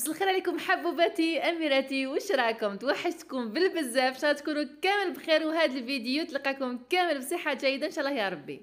مساء الخير عليكم حبوباتي اميراتي واش راكم توحشتكم بالبزاف ان شاء الله تكونوا كامل بخير وهذا الفيديو تلقاكم كامل بصحه جيده ان شاء الله يا ربي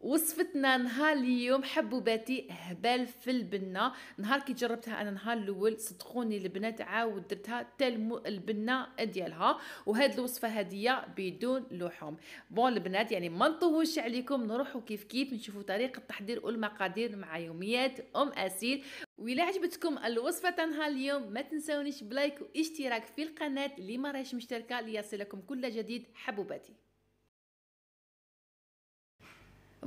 وصفتنا نهار اليوم حبوباتي هبال في البنه نهار كي جربتها انا نهار الاول صدقوني البنات عاود درتها تال البنه ديالها وهاد الوصفه هادية بدون لحوم بون البنات يعني ما نطولش عليكم نروحوا كيف كيف نشوفوا طريقه التحضير والمقادير مع يوميات ام اسيل وإلا عجبتكم الوصفة نهار اليوم ما تنسونيش بلايك واشتراك في القناة اللي ما مشتركة ليصلكم كل جديد حبوباتي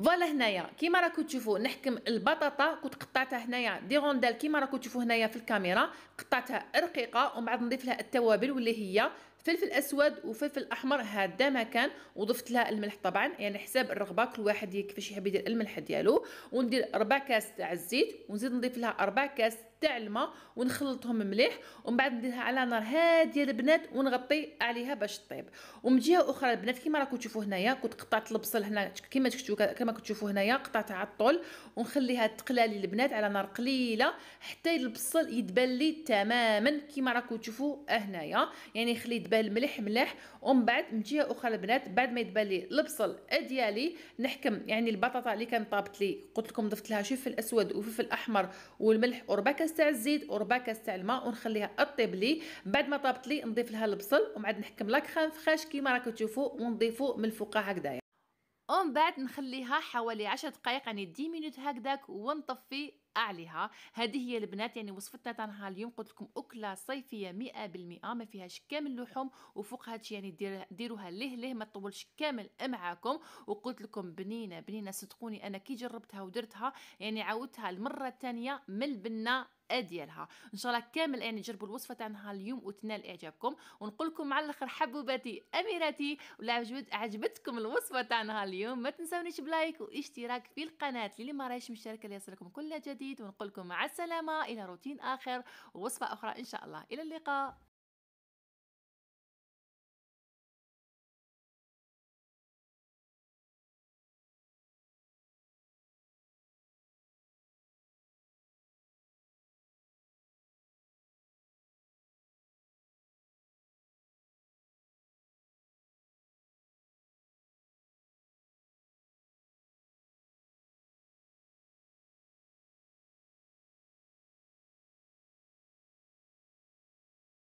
فوالا هنايا كيما راكم تشوفوا نحكم البطاطا كنت قطعتها هنايا دي غوندال كيما راكم تشوفوا هنايا في الكاميرا قطعتها رقيقه ومن بعد نضيف لها التوابل واللي هي فلفل اسود وفلفل احمر هذا ما كان وضفت لها الملح طبعا يعني حساب الرغبه كل واحد كيفاش يحب يدير الملح ديالو وندير ربع كاس تاع الزيت ونزيد نضيف لها ربع كاس تاع الماء ونخلطهم مليح ومن بعد نديرها على نار هاديه البنات ونغطي عليها باش طيب ومن جهه اخرى البنات كما راكم تشوفوا هنايا كنت قطعت البصل هنا كما تشوفوا كما كتشوفوا هنايا قطعتها على الطول ونخليها تقلالي البنات على نار قليله حتى البصل يدبل لي تماما كما راكم تشوفوا هنايا يعني خلي يتبان مليح مليح ومن بعد من جهه اخرى البنات بعد ما يتبان لي البصل ديالي نحكم يعني البطاطا اللي كان طابت لي قلت لكم ضفت لها شفل اسود وفلفل الاحمر والملح وربع كاس تاع الزيت وربع كاس تاع الماء ونخليها طيب لي بعد ما طابت لي نضيف لها البصل ومن بعد نحكم لاكخان فخاش كيما راكم تشوفوا ونضيفوا من الفوق هكذايا ومن بعد نخليها حوالي 10 دقائق يعني 10 مينوت هكذاك ونطفي اعليها هذه هي البنات يعني وصفتنا تاع نهار اليوم قلت لكم اكله صيفيه 100% ما فيهاش كامل لحوم وفوق هادشي يعني دير ديروها ليه ليه ما تطولش كامل معاكم وقلت لكم بنينه بنينه صدقوني انا كي جربتها ودرتها يعني عاودتها المره الثانيه من البنه ديالها ان شاء الله كامل يعني جربوا الوصفه تاع نهار اليوم وتنال اعجابكم ونقول لكم على الاخر حبوباتي اميراتي ولا عجبت عجبتكم الوصفه تاع نهار اليوم ما تنسونيش بلايك واشتراك في القناه اللي ما راهيش مشتركه ليصلكم كل جديد جديد ونقول لكم مع السلامه الى روتين اخر ووصفه اخرى ان شاء الله الى اللقاء